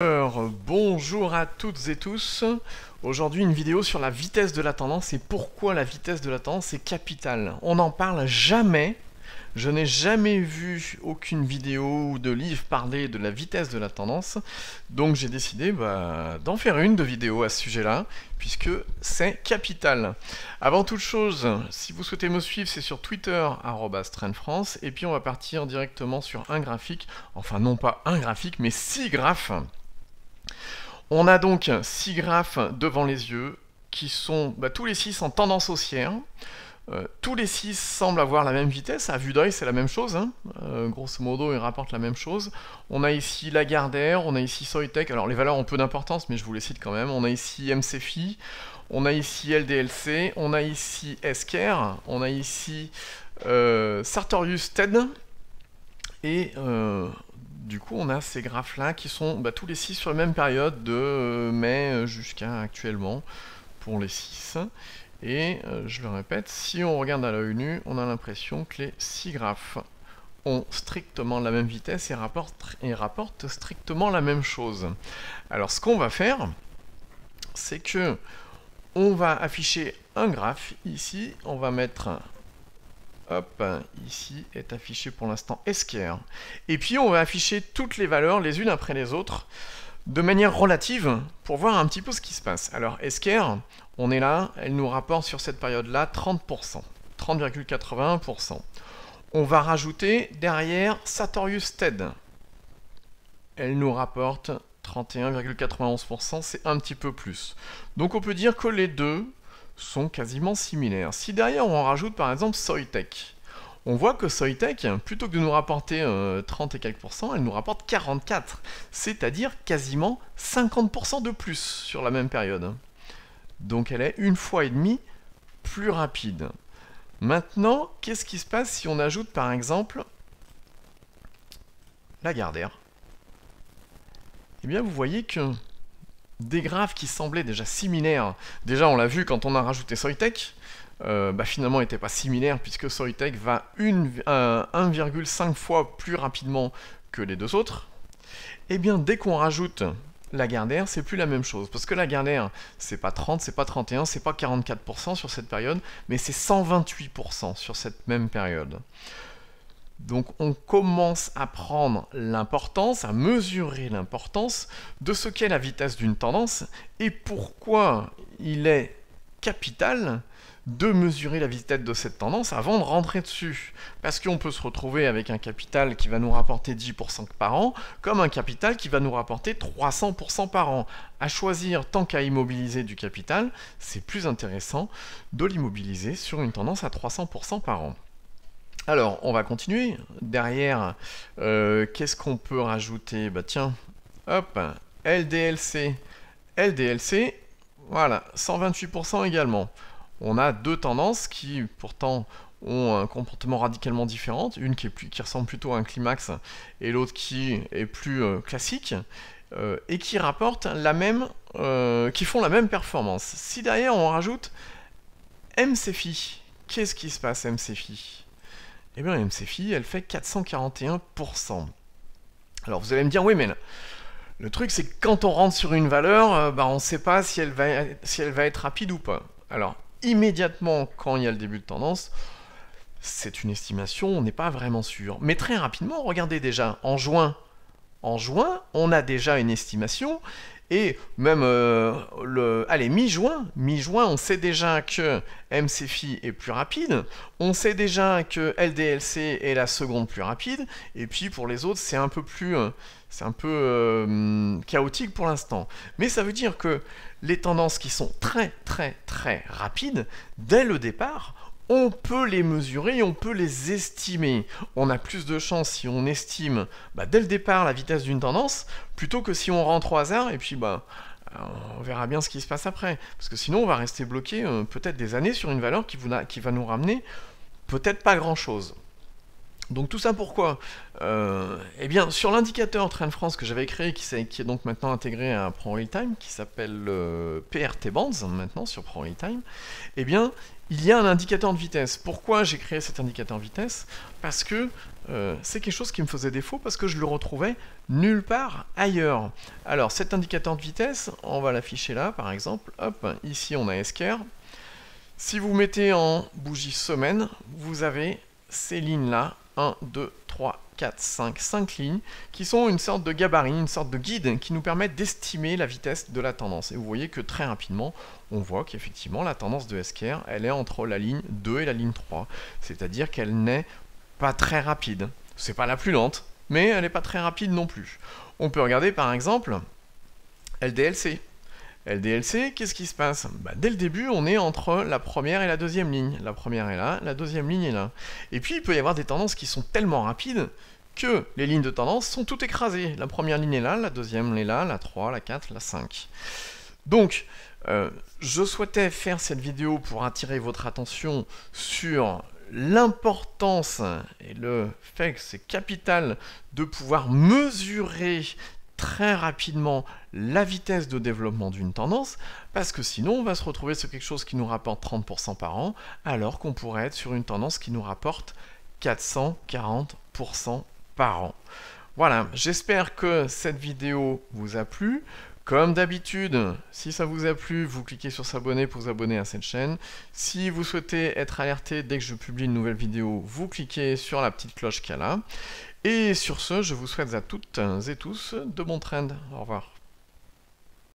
Bonjour à toutes et tous. Aujourd'hui, une vidéo sur la vitesse de la tendance et pourquoi la vitesse de la tendance est capitale. On n'en parle jamais. Je n'ai jamais vu aucune vidéo ou de livre parler de la vitesse de la tendance. Donc j'ai décidé bah, d'en faire une de vidéo à ce sujet-là, puisque c'est capital. Avant toute chose, si vous souhaitez me suivre, c'est sur Twitter, France. Et puis on va partir directement sur un graphique. Enfin non pas un graphique, mais six graphes. On a donc six graphes devant les yeux qui sont bah, tous les six en tendance haussière. Euh, tous les six semblent avoir la même vitesse, à vue d'œil c'est la même chose, hein. euh, grosso modo ils rapportent la même chose. On a ici Lagardère, on a ici Soytech, alors les valeurs ont peu d'importance mais je vous les cite quand même. On a ici MCFI, on a ici LDLC, on a ici Esker, on a ici euh, Sartorius TED, et du coup, on a ces graphes-là qui sont bah, tous les 6 sur la même période, de euh, mai euh, jusqu'à actuellement, pour les 6. Et euh, je le répète, si on regarde à l'œil nu, on a l'impression que les 6 graphes ont strictement la même vitesse et rapportent, et rapportent strictement la même chose. Alors ce qu'on va faire, c'est que on va afficher un graphe ici, on va mettre hop, ici est affiché pour l'instant SQR. Et puis on va afficher toutes les valeurs les unes après les autres de manière relative pour voir un petit peu ce qui se passe. Alors SQR, on est là, elle nous rapporte sur cette période-là 30%, 30,81%. On va rajouter derrière Satorius TED. Elle nous rapporte 31,91%, c'est un petit peu plus. Donc on peut dire que les deux sont quasiment similaires. Si derrière on rajoute par exemple Soytech, on voit que Soytech, plutôt que de nous rapporter 30 euh, et quelques elle nous rapporte 44, c'est-à-dire quasiment 50% de plus sur la même période. Donc elle est une fois et demie plus rapide. Maintenant, qu'est-ce qui se passe si on ajoute par exemple Lagardère Eh bien vous voyez que des graphes qui semblaient déjà similaires, déjà on l'a vu quand on a rajouté Soytech, euh, bah finalement n'étaient pas similaire puisque Soytech va 1,5 euh, fois plus rapidement que les deux autres, et eh bien dès qu'on rajoute la Gardère, c'est plus la même chose. Parce que la Gardère, c'est pas 30, c'est pas 31, c'est pas 44% sur cette période, mais c'est 128% sur cette même période. Donc on commence à prendre l'importance, à mesurer l'importance de ce qu'est la vitesse d'une tendance et pourquoi il est capital de mesurer la vitesse de cette tendance avant de rentrer dessus. Parce qu'on peut se retrouver avec un capital qui va nous rapporter 10% par an, comme un capital qui va nous rapporter 300% par an. À choisir, tant qu'à immobiliser du capital, c'est plus intéressant de l'immobiliser sur une tendance à 300% par an. Alors, on va continuer. Derrière, euh, qu'est-ce qu'on peut rajouter Bah tiens, hop, LDLC. LDLC, voilà, 128% également. On a deux tendances qui, pourtant, ont un comportement radicalement différent. Une qui, ressemble plutôt à un climax et l'autre qui est plus euh, classique. Euh, et qui rapportent la même, qui font la même performance. Si derrière on rajoute MCFI, qu'est-ce qui se passe MCFI eh bien, MCFI, elle fait 441%. Alors, vous allez me dire, oui, mais le truc, c'est que quand on rentre sur une valeur, euh, bah, on ne sait pas si elle, va, si elle va être rapide ou pas. Alors, immédiatement, quand il y a le début de tendance, c'est une estimation, on n'est pas vraiment sûr. Mais très rapidement, regardez déjà, en juin, en juin, on a déjà une estimation et même, euh, le, allez, mi-juin, mi-juin, on sait déjà que MCFI est plus rapide, on sait déjà que LDLC est la seconde plus rapide, et puis pour les autres, c'est un peu plus, euh, c'est un peu euh, chaotique pour l'instant. Mais ça veut dire que les tendances qui sont très, très, très rapides, dès le départ, on peut les mesurer, on peut les estimer. On a plus de chance si on estime bah, dès le départ la vitesse d'une tendance, plutôt que si on rentre au hasard et puis bah, on verra bien ce qui se passe après. Parce que sinon on va rester bloqué euh, peut-être des années sur une valeur qui va nous ramener peut-être pas grand-chose. Donc tout ça pourquoi euh, Eh bien, sur l'indicateur Train France que j'avais créé, qui, est donc maintenant intégré à Time, qui s'appelle euh, PRT Bands hein, maintenant sur Time, eh bien, il y a un indicateur de vitesse. Pourquoi j'ai créé cet indicateur de vitesse Parce que euh, c'est quelque chose qui me faisait défaut, parce que je le retrouvais nulle part ailleurs. Alors cet indicateur de vitesse, on va l'afficher là par exemple. Hop, ici on a SQR. Si vous mettez en bougie semaine, vous avez ces lignes-là 1, 2, 3, 4, 5, 5 lignes, qui sont une sorte de gabarit, une sorte de guide qui nous permet d'estimer la vitesse de la tendance. Et vous voyez que très rapidement, on voit qu'effectivement la tendance de SQR, elle est entre la ligne 2 et la ligne 3, c'est-à-dire qu'elle n'est pas très rapide. C'est pas la plus lente, mais elle n'est pas très rapide non plus. On peut regarder par exemple LDLC. LDLC, qu'est-ce qui se passe bah, Dès le début, on est entre la première et la deuxième ligne. La première est là, la deuxième ligne est là. Et puis, il peut y avoir des tendances qui sont tellement rapides que les lignes de tendance sont toutes écrasées. La première ligne est là, la deuxième est là, la 3, la 4, la 5. Donc, euh, je souhaitais faire cette vidéo pour attirer votre attention sur l'importance et le fait que c'est capital de pouvoir mesurer très rapidement la vitesse de développement d'une tendance, parce que sinon on va se retrouver sur quelque chose qui nous rapporte 30% par an, alors qu'on pourrait être sur une tendance qui nous rapporte 440% par an. Voilà, j'espère que cette vidéo vous a plu. Comme d'habitude, si ça vous a plu, vous cliquez sur s'abonner pour vous abonner à cette chaîne. Si vous souhaitez être alerté dès que je publie une nouvelle vidéo, vous cliquez sur la petite cloche qu'il y a là. Et sur ce, je vous souhaite à toutes et tous de bons trends. Au revoir.